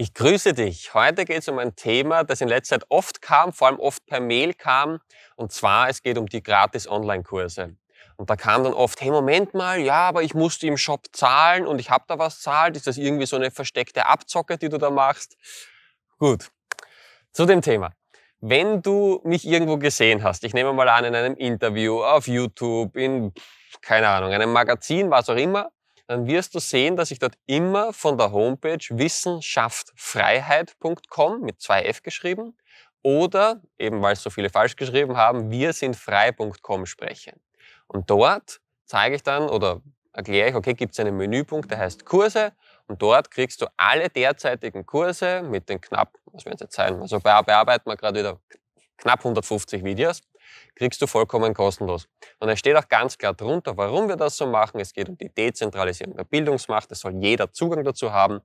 Ich grüße dich. Heute geht es um ein Thema, das in letzter Zeit oft kam, vor allem oft per Mail kam. Und zwar, es geht um die gratis Online-Kurse. Und da kam dann oft, hey, Moment mal, ja, aber ich musste im Shop zahlen und ich habe da was zahlt. Ist das irgendwie so eine versteckte Abzocke, die du da machst? Gut. Zu dem Thema. Wenn du mich irgendwo gesehen hast, ich nehme mal an, in einem Interview, auf YouTube, in, keine Ahnung, einem Magazin, was auch immer, dann wirst du sehen, dass ich dort immer von der Homepage wissenschaftfreiheit.com mit zwei F geschrieben oder, eben weil es so viele falsch geschrieben haben, wir sind frei.com spreche. Und dort zeige ich dann oder erkläre ich, okay, gibt es einen Menüpunkt, der heißt Kurse und dort kriegst du alle derzeitigen Kurse mit den knapp, was werden es jetzt sein, also bearbeiten wir gerade wieder knapp 150 Videos kriegst du vollkommen kostenlos. Und es steht auch ganz klar drunter, warum wir das so machen. Es geht um die Dezentralisierung der Bildungsmacht. Es soll jeder Zugang dazu haben.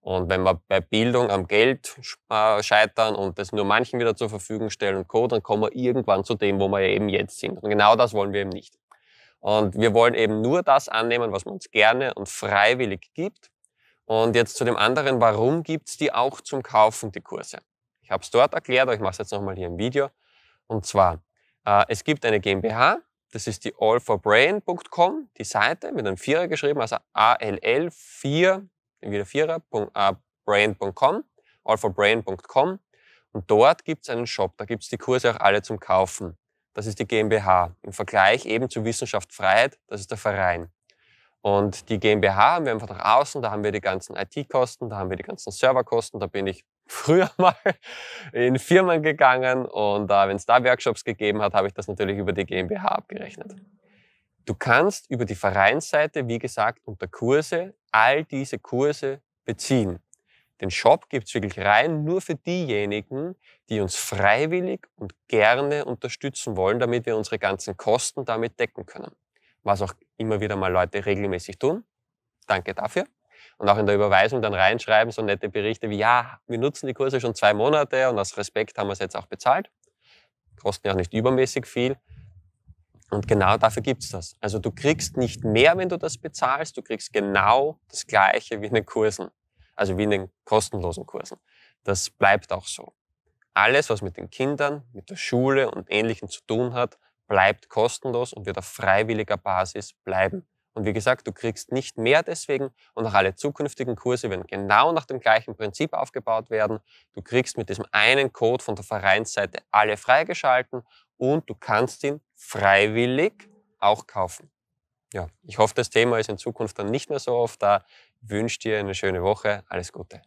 Und wenn wir bei Bildung am Geld äh, scheitern und das nur manchen wieder zur Verfügung stellen und Co., dann kommen wir irgendwann zu dem, wo wir eben jetzt sind. Und genau das wollen wir eben nicht. Und wir wollen eben nur das annehmen, was man uns gerne und freiwillig gibt. Und jetzt zu dem anderen, warum gibt es die auch zum Kaufen, die Kurse? Ich habe es dort erklärt, aber ich mache es jetzt nochmal hier im Video. Und zwar, äh, es gibt eine GmbH, das ist die allforbrain.com, die Seite mit einem Vierer geschrieben, also all4, wieder äh, brain.com, allforbrain.com. Und dort gibt es einen Shop, da gibt es die Kurse auch alle zum Kaufen. Das ist die GmbH. Im Vergleich eben zu Wissenschaft Freiheit, das ist der Verein. Und die GmbH haben wir einfach nach außen, da haben wir die ganzen IT-Kosten, da haben wir die ganzen Serverkosten, da bin ich früher mal in Firmen gegangen und äh, wenn es da Workshops gegeben hat, habe ich das natürlich über die GmbH abgerechnet. Du kannst über die Vereinsseite, wie gesagt, unter Kurse all diese Kurse beziehen. Den Shop gibt es wirklich rein nur für diejenigen, die uns freiwillig und gerne unterstützen wollen, damit wir unsere ganzen Kosten damit decken können was auch immer wieder mal Leute regelmäßig tun. Danke dafür. Und auch in der Überweisung dann reinschreiben, so nette Berichte wie, ja, wir nutzen die Kurse schon zwei Monate und aus Respekt haben wir es jetzt auch bezahlt. Kosten ja auch nicht übermäßig viel. Und genau dafür gibt es das. Also du kriegst nicht mehr, wenn du das bezahlst, du kriegst genau das Gleiche wie in den Kursen, also wie in den kostenlosen Kursen. Das bleibt auch so. Alles, was mit den Kindern, mit der Schule und Ähnlichem zu tun hat, bleibt kostenlos und wird auf freiwilliger Basis bleiben. Und wie gesagt, du kriegst nicht mehr deswegen und auch alle zukünftigen Kurse werden genau nach dem gleichen Prinzip aufgebaut werden. Du kriegst mit diesem einen Code von der Vereinsseite alle freigeschalten und du kannst ihn freiwillig auch kaufen. Ja, ich hoffe, das Thema ist in Zukunft dann nicht mehr so oft da. Ich wünsche dir eine schöne Woche. Alles Gute.